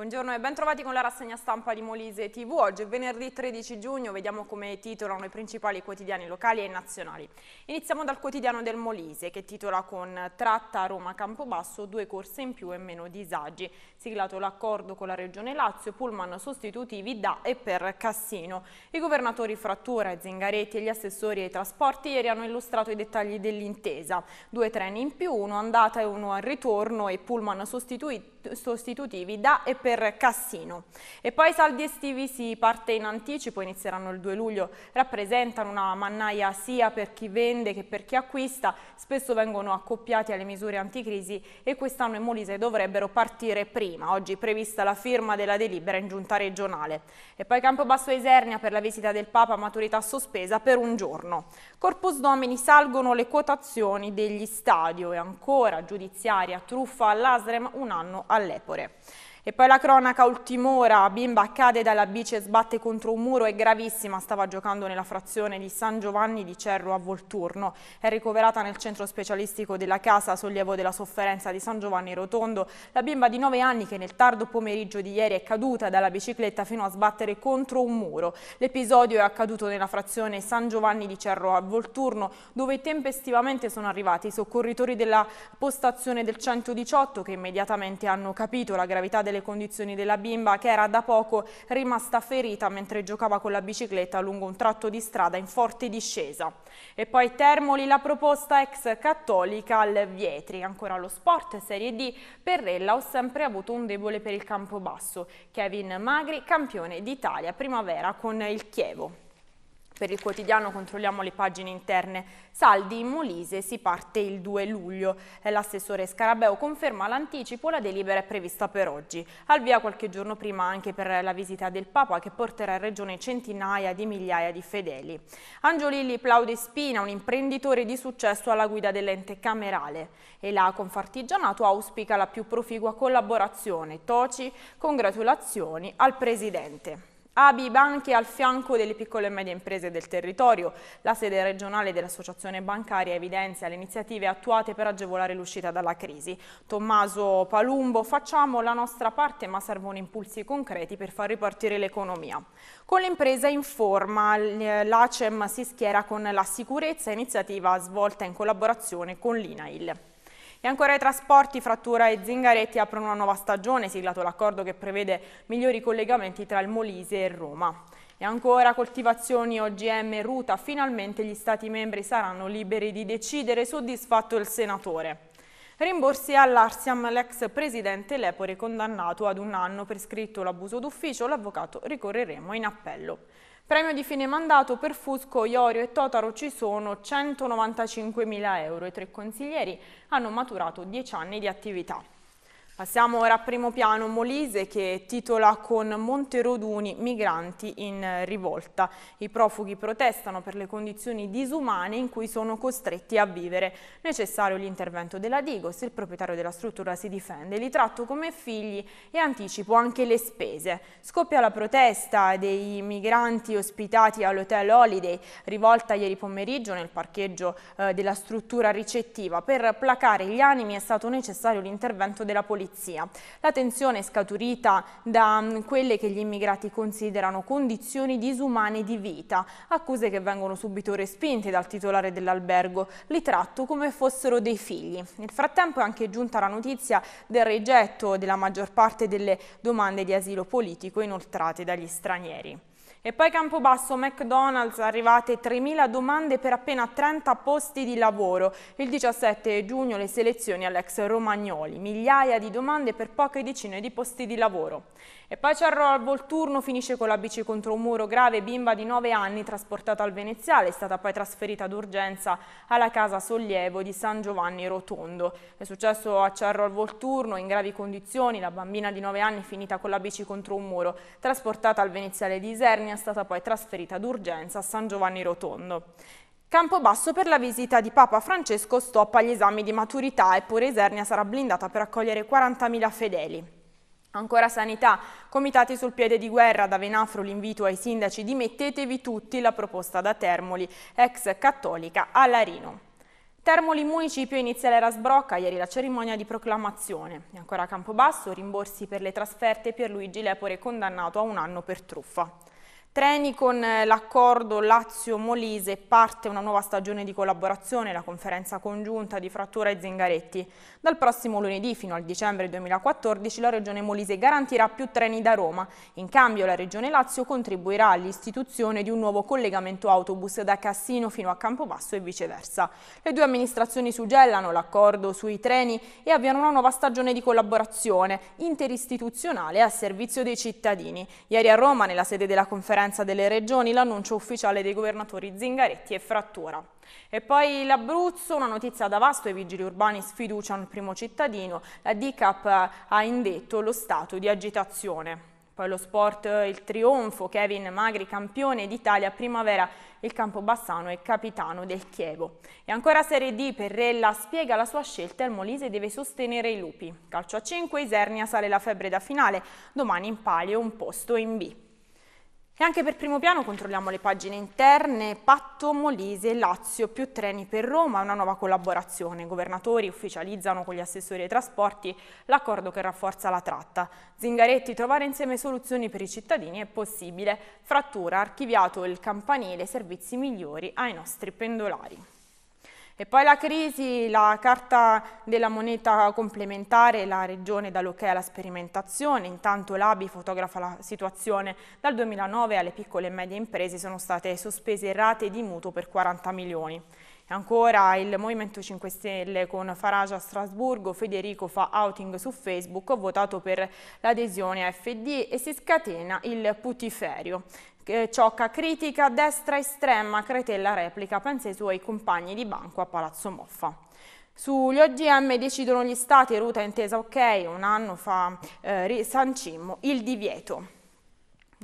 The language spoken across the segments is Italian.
Buongiorno e ben trovati con la rassegna stampa di Molise TV. Oggi è venerdì 13 giugno, vediamo come titolano i principali quotidiani locali e nazionali. Iniziamo dal quotidiano del Molise che titola con Tratta Roma-Campobasso due corse in più e meno disagi. Siglato l'accordo con la Regione Lazio, pullman sostitutivi da e per Cassino. I governatori Frattura, e Zingaretti e gli assessori ai trasporti ieri hanno illustrato i dettagli dell'intesa. Due treni in più, uno andata e uno al ritorno e pullman sostitutivi da e per per Cassino. E poi i saldi estivi si parte in anticipo, inizieranno il 2 luglio, rappresentano una mannaia sia per chi vende che per chi acquista, spesso vengono accoppiati alle misure anticrisi e quest'anno in Molise dovrebbero partire prima, oggi prevista la firma della delibera in giunta regionale. E poi Campobasso Isernia per la visita del Papa, maturità sospesa per un giorno. Corpus Domini salgono le quotazioni degli stadio e ancora giudiziaria truffa all'Asrem un anno all'Epore. E poi la cronaca, ultim'ora, bimba cade dalla bici e sbatte contro un muro, è gravissima, stava giocando nella frazione di San Giovanni di Cerro a Volturno. È ricoverata nel centro specialistico della casa, sollievo della sofferenza di San Giovanni Rotondo. La bimba di 9 anni che nel tardo pomeriggio di ieri è caduta dalla bicicletta fino a sbattere contro un muro. L'episodio è accaduto nella frazione San Giovanni di Cerro a Volturno, dove tempestivamente sono arrivati i soccorritori della postazione del 118 che immediatamente hanno capito la gravità del delle condizioni della bimba che era da poco rimasta ferita mentre giocava con la bicicletta lungo un tratto di strada in forte discesa. E poi Termoli la proposta ex cattolica al Vietri. Ancora lo sport, Serie D, per Rella ho sempre avuto un debole per il campo basso. Kevin Magri, campione d'Italia primavera con il Chievo per il quotidiano controlliamo le pagine interne. Saldi in Molise si parte il 2 luglio. L'assessore Scarabeo conferma l'anticipo, la delibera è prevista per oggi. Al via qualche giorno prima anche per la visita del Papa che porterà in regione centinaia di migliaia di fedeli. Angiolilli plaude Spina, un imprenditore di successo alla guida dell'ente camerale e la Confartigianato auspica la più proficua collaborazione. Toci, congratulazioni al Presidente. ABI Banche al fianco delle piccole e medie imprese del territorio. La sede regionale dell'associazione bancaria evidenzia le iniziative attuate per agevolare l'uscita dalla crisi. Tommaso Palumbo, facciamo la nostra parte ma servono impulsi concreti per far ripartire l'economia. Con l'impresa in forma l'ACEM si schiera con la sicurezza, iniziativa svolta in collaborazione con l'INAIL. E ancora i trasporti, Frattura e Zingaretti aprono una nuova stagione, siglato l'accordo che prevede migliori collegamenti tra il Molise e Roma. E ancora coltivazioni OGM Ruta, finalmente gli Stati membri saranno liberi di decidere, soddisfatto il senatore. Rimborsi all'Arsiam l'ex presidente Lepore condannato ad un anno per scritto l'abuso d'ufficio, l'avvocato ricorreremo in appello. Premio di fine mandato per Fusco, Iorio e Totaro ci sono 195 mila euro I tre consiglieri hanno maturato 10 anni di attività. Passiamo ora a primo piano Molise che titola con Monteroduni migranti in eh, rivolta. I profughi protestano per le condizioni disumane in cui sono costretti a vivere. Necessario l'intervento della Digos, il proprietario della struttura si difende, li tratto come figli e anticipo anche le spese. Scoppia la protesta dei migranti ospitati all'hotel Holiday, rivolta ieri pomeriggio nel parcheggio eh, della struttura ricettiva. Per placare gli animi è stato necessario l'intervento della polizia polizia. La tensione è scaturita da mm, quelle che gli immigrati considerano condizioni disumane di vita, accuse che vengono subito respinte dal titolare dell'albergo, li tratto come fossero dei figli. Nel frattempo è anche giunta la notizia del rigetto della maggior parte delle domande di asilo politico inoltrate dagli stranieri. E poi Campobasso, McDonald's, arrivate 3.000 domande per appena 30 posti di lavoro. Il 17 giugno le selezioni all'ex Romagnoli, migliaia di domande per poche decine di posti di lavoro. E poi Cerro al Volturno finisce con la bici contro un muro grave, bimba di 9 anni trasportata al Veneziale, è stata poi trasferita d'urgenza alla casa sollievo di San Giovanni Rotondo. È successo a Cerro al Volturno in gravi condizioni, la bambina di 9 anni finita con la bici contro un muro, trasportata al Veneziale di Isernia Tirrenia è stata poi trasferita d'urgenza a San Giovanni Rotondo. Campobasso per la visita di Papa Francesco stoppa agli esami di maturità eppure Esernia sarà blindata per accogliere 40.000 fedeli. Ancora sanità, comitati sul piede di guerra da Venafro l'invito ai sindaci dimettetevi tutti la proposta da Termoli, ex cattolica a Larino. Termoli Municipio inizia l'era sbrocca, ieri la cerimonia di proclamazione. E ancora Campobasso, rimborsi per le trasferte per Luigi Lepore condannato a un anno per truffa. Treni con eh, l'accordo Lazio-Molise parte una nuova stagione di collaborazione, la conferenza congiunta di Frattura e Zingaretti. Dal prossimo lunedì fino al dicembre 2014 la Regione Molise garantirà più treni da Roma. In cambio la Regione Lazio contribuirà all'istituzione di un nuovo collegamento autobus da Cassino fino a Campobasso e viceversa. Le due amministrazioni suggellano l'accordo sui treni e avviano una nuova stagione di collaborazione interistituzionale a servizio dei cittadini. Ieri a Roma, nella sede della conferenza conferenza delle regioni l'annuncio ufficiale dei governatori Zingaretti e Frattura. E poi l'Abruzzo, una notizia da vasto, i vigili urbani sfiduciano il primo cittadino, la DICAP ha indetto lo stato di agitazione. Poi lo sport, il trionfo, Kevin Magri campione d'Italia primavera, il Campobassano è capitano del Chievo. E ancora Serie D, Perrella spiega la sua scelta, il Molise deve sostenere i lupi. Calcio a 5, Isernia sale la febbre da finale, domani in palio un posto in B. E anche per primo piano controlliamo le pagine interne, Patto, Molise, Lazio, più treni per Roma, una nuova collaborazione. Governatori ufficializzano con gli assessori ai trasporti l'accordo che rafforza la tratta. Zingaretti, trovare insieme soluzioni per i cittadini è possibile. Frattura, archiviato il campanile, servizi migliori ai nostri pendolari. E poi la crisi, la carta della moneta complementare, la regione dà l'ok alla sperimentazione, intanto l'ABI fotografa la situazione. Dal 2009 alle piccole e medie imprese sono state sospese rate di mutuo per 40 milioni. E Ancora il Movimento 5 Stelle con Farage a Strasburgo, Federico fa outing su Facebook, ha votato per l'adesione a FD e si scatena il putiferio. Eh, Ciocca critica destra estrema, Cretella replica, pensa ai suoi compagni di banco a Palazzo Moffa. Sugli OGM decidono gli stati, Ruta intesa ok, un anno fa eh, San il divieto.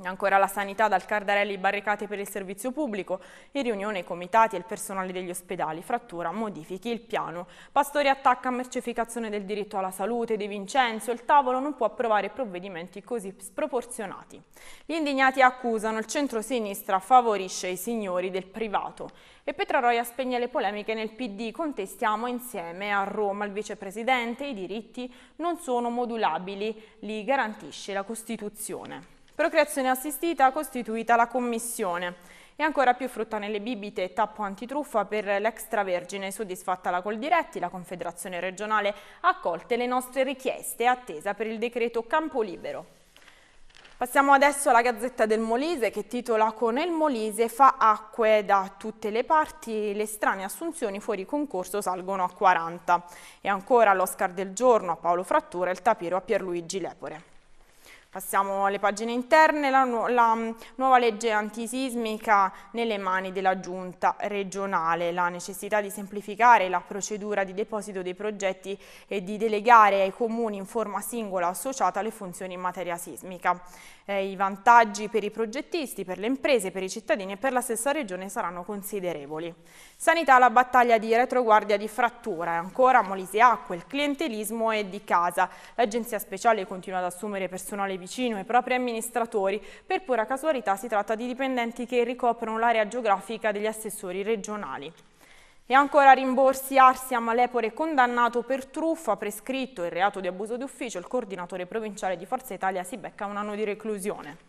Ancora la sanità dal Cardarelli barricate per il servizio pubblico, in riunione i comitati e il personale degli ospedali, frattura, modifichi il piano. Pastori attacca mercificazione del diritto alla salute, De Vincenzo, il tavolo non può approvare provvedimenti così sproporzionati. Gli indignati accusano, il centro-sinistra favorisce i signori del privato. E Petraroia spegne le polemiche nel PD, contestiamo insieme a Roma il vicepresidente, i diritti non sono modulabili, li garantisce la Costituzione. Procreazione assistita costituita la commissione. E ancora più frutta nelle bibite e tappo antitruffa per l'extravergine. Soddisfatta la Coldiretti, la Confederazione regionale ha accolte le nostre richieste attesa per il decreto Campo Libero. Passiamo adesso alla Gazzetta del Molise che titola Con il Molise fa acque da tutte le parti, le strane assunzioni fuori concorso salgono a 40. E ancora l'Oscar del giorno a Paolo Frattura e il tapiro a Pierluigi Lepore. Passiamo alle pagine interne, la, nu la, mm, nuova legge antisismica nelle mani della giunta regionale, la necessità di semplificare la procedura di deposito dei progetti e di delegare ai comuni in forma singola o associata le funzioni in materia sismica eh, i vantaggi per i progettisti, per le imprese, per i cittadini e per la stessa regione saranno considerevoli. Sanità la battaglia di retroguardia di frattura e ancora Molise Acqua, il clientelismo è di casa. L'agenzia speciale continua ad assumere personale vicino ai propri amministratori, per pura casualità si tratta di dipendenti che ricoprono l'area geografica degli assessori regionali. E ancora rimborsi Arsiam Lepore condannato per truffa, prescritto il reato di abuso d'ufficio, il coordinatore provinciale di Forza Italia si becca un anno di reclusione.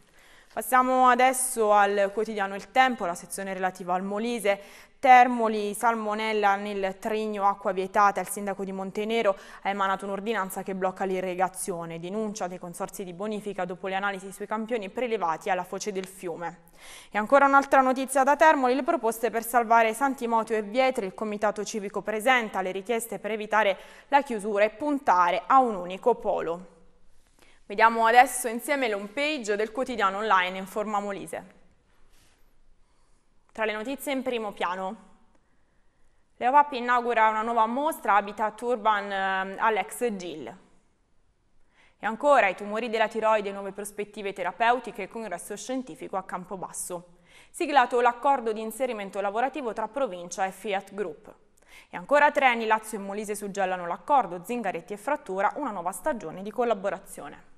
Passiamo adesso al quotidiano Il Tempo, la sezione relativa al Molise. Termoli, salmonella nel trigno acqua vietata. Il sindaco di Montenero ha emanato un'ordinanza che blocca l'irrigazione, denuncia dei consorsi di bonifica dopo le analisi sui campioni prelevati alla foce del fiume. E ancora un'altra notizia da Termoli, le proposte per salvare Santimotio e Vietri, il comitato civico presenta le richieste per evitare la chiusura e puntare a un unico polo. Vediamo adesso insieme l'home page del quotidiano online in forma molise. Tra le notizie in primo piano, Leovap inaugura una nuova mostra Habitat Urban eh, Alex GIL. E ancora i tumori della tiroide nuove prospettive terapeutiche e congresso scientifico a Campobasso. Siglato l'accordo di inserimento lavorativo tra provincia e Fiat Group. E ancora Treni, Lazio e Molise suggellano l'accordo, Zingaretti e Frattura, una nuova stagione di collaborazione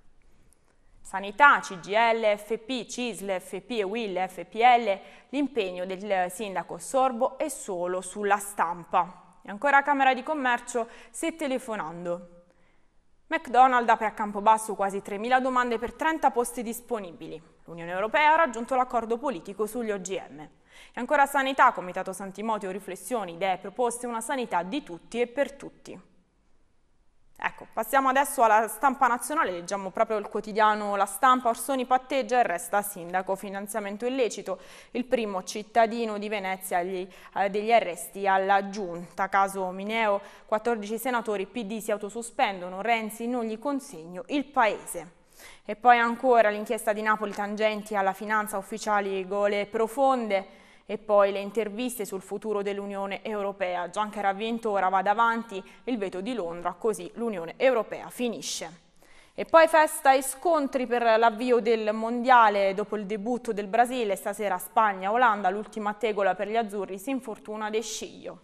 sanità, CGL, FP, CISL, FP e WIL, FPL, l'impegno del sindaco Sorbo è solo sulla stampa. E ancora Camera di Commercio se telefonando. McDonald's apre a Campobasso quasi 3.000 domande per 30 posti disponibili. L'Unione Europea ha raggiunto l'accordo politico sugli OGM. E ancora sanità, Comitato Santimotio, riflessioni, idee, proposte, una sanità di tutti e per tutti. Ecco, passiamo adesso alla stampa nazionale, leggiamo proprio il quotidiano La Stampa, Orsoni patteggia e resta sindaco, finanziamento illecito, il primo cittadino di Venezia gli, eh, degli arresti alla giunta, caso Mineo, 14 senatori PD si autosospendono, Renzi non gli consegno il paese. E poi ancora l'inchiesta di Napoli tangenti alla finanza ufficiali gole profonde, e poi le interviste sul futuro dell'Unione Europea. ha vinto, ora va davanti, il veto di Londra, così l'Unione Europea finisce. E poi festa e scontri per l'avvio del Mondiale dopo il debutto del Brasile, stasera Spagna-Olanda, l'ultima tegola per gli azzurri, si infortuna De Sciglio.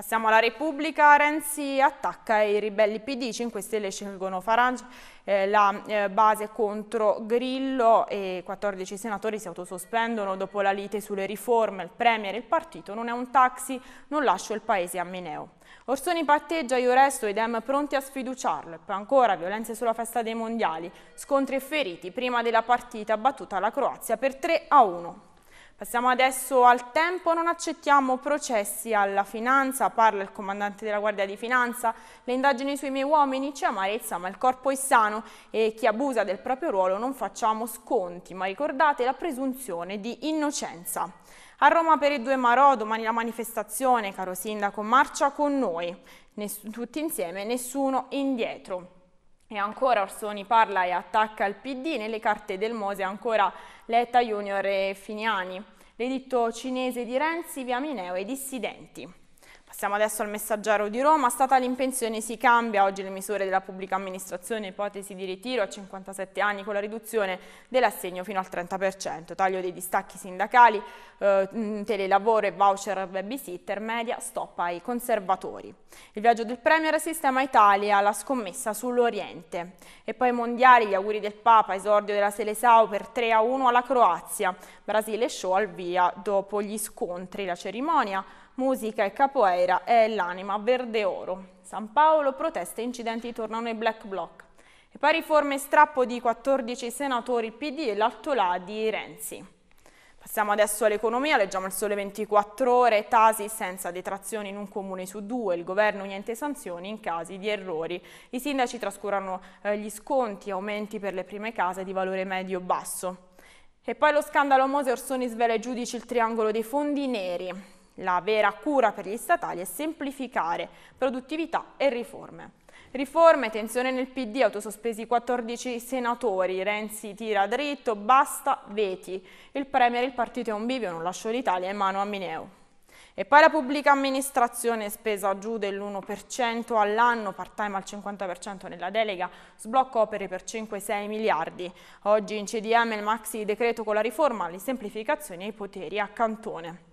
Passiamo alla Repubblica, Renzi attacca i ribelli PD, 5 Stelle scelgono Farage, eh, la eh, base contro Grillo e 14 senatori si autosospendono dopo la lite sulle riforme, il Premier e il partito non è un taxi, non lascio il paese a Mineo. Orsoni patteggia, io resto, idem pronti a sfiduciarlo. E poi ancora violenze sulla festa dei mondiali, scontri e feriti prima della partita battuta la Croazia per 3 a 1. Passiamo adesso al tempo, non accettiamo processi alla finanza, parla il comandante della Guardia di Finanza, le indagini sui miei uomini c'è amarezza ma il corpo è sano e chi abusa del proprio ruolo non facciamo sconti, ma ricordate la presunzione di innocenza. A Roma per i due Marò, domani la manifestazione, caro sindaco, marcia con noi, Ness tutti insieme, nessuno indietro. E ancora Orsoni parla e attacca il PD, nelle carte del Mose ancora Letta Junior e Finiani. L'editto cinese di Renzi, via Mineo e dissidenti. Siamo adesso al messaggero di Roma, Stata in si cambia oggi le misure della pubblica amministrazione, ipotesi di ritiro a 57 anni con la riduzione dell'assegno fino al 30%, taglio dei distacchi sindacali, eh, mm, telelavoro e voucher babysitter, media stop ai conservatori. Il viaggio del Premier sistema Italia, la scommessa sull'Oriente. E poi mondiali, gli auguri del Papa, esordio della Selesau per 3-1 a alla Croazia, Brasile show al via dopo gli scontri, la cerimonia musica e capoeira è l'anima verde-oro. San Paolo proteste incidenti tornano ai black block. E pari forme strappo di 14 senatori PD e l'altolà di Renzi. Passiamo adesso all'economia, leggiamo il sole 24 ore, tasi senza detrazioni in un comune su due, il governo niente sanzioni in casi di errori. I sindaci trascurano eh, gli sconti, aumenti per le prime case di valore medio-basso. E poi lo scandalo Mose Orsoni svela ai giudici il triangolo dei fondi neri. La vera cura per gli statali è semplificare produttività e riforme. Riforme, tensione nel PD, autosospesi 14 senatori, Renzi tira dritto, basta, veti. Il Premier il partito è un bivio, non lascio l'Italia in mano a Mineo. E poi la pubblica amministrazione spesa giù dell'1% all'anno, part-time al 50% nella delega, sblocco opere per 5-6 miliardi. Oggi in CDM il maxi decreto con la riforma, le semplificazioni e i poteri a cantone.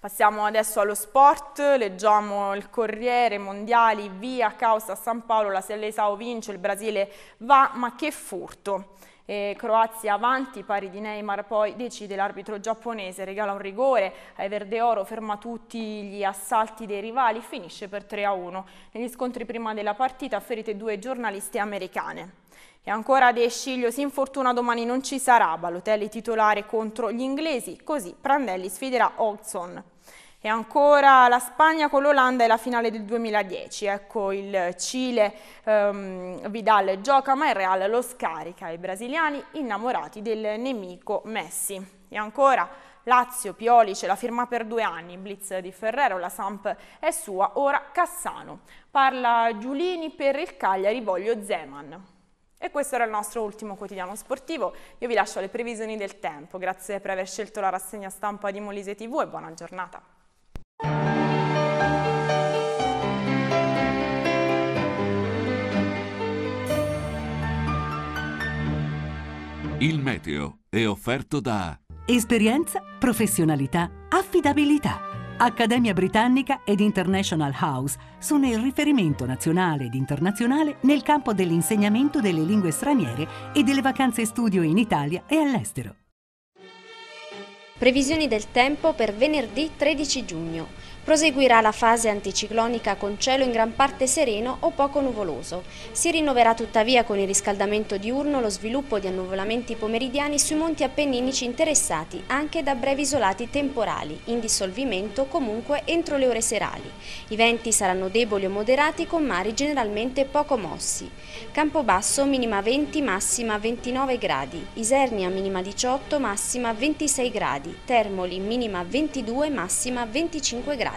Passiamo adesso allo sport, leggiamo il Corriere Mondiali, via caos a San Paolo, la Seleisao vince, il Brasile va, ma che furto. E Croazia avanti, pari di Neymar, poi decide l'arbitro giapponese, regala un rigore ai Verde Oro, ferma tutti gli assalti dei rivali, finisce per 3-1. Negli scontri prima della partita ferite due giornaliste americane. E ancora De Sciglio si infortuna domani non ci sarà, Balotelli titolare contro gli inglesi, così Prandelli sfiderà Hodgson. E ancora la Spagna con l'Olanda e la finale del 2010, ecco il Cile, um, Vidal gioca ma il Real lo scarica, i brasiliani innamorati del nemico Messi. E ancora Lazio, Pioli ce la firma per due anni, blitz di Ferrero, la Samp è sua, ora Cassano. Parla Giulini per il Cagliari, voglio Zeman. E questo era il nostro ultimo quotidiano sportivo. Io vi lascio le previsioni del tempo. Grazie per aver scelto la rassegna stampa di Molise TV e buona giornata. Il meteo è offerto da Esperienza, professionalità, affidabilità. Accademia Britannica ed International House sono il riferimento nazionale ed internazionale nel campo dell'insegnamento delle lingue straniere e delle vacanze studio in Italia e all'estero. Previsioni del tempo per venerdì 13 giugno. Proseguirà la fase anticiclonica con cielo in gran parte sereno o poco nuvoloso. Si rinnoverà tuttavia con il riscaldamento diurno lo sviluppo di annuvolamenti pomeridiani sui monti appenninici interessati anche da brevi isolati temporali, in dissolvimento comunque entro le ore serali. I venti saranno deboli o moderati con mari generalmente poco mossi. Campobasso minima 20, massima 29 gradi. Isernia minima 18, massima 26 gradi. Termoli minima 22, massima 25 gradi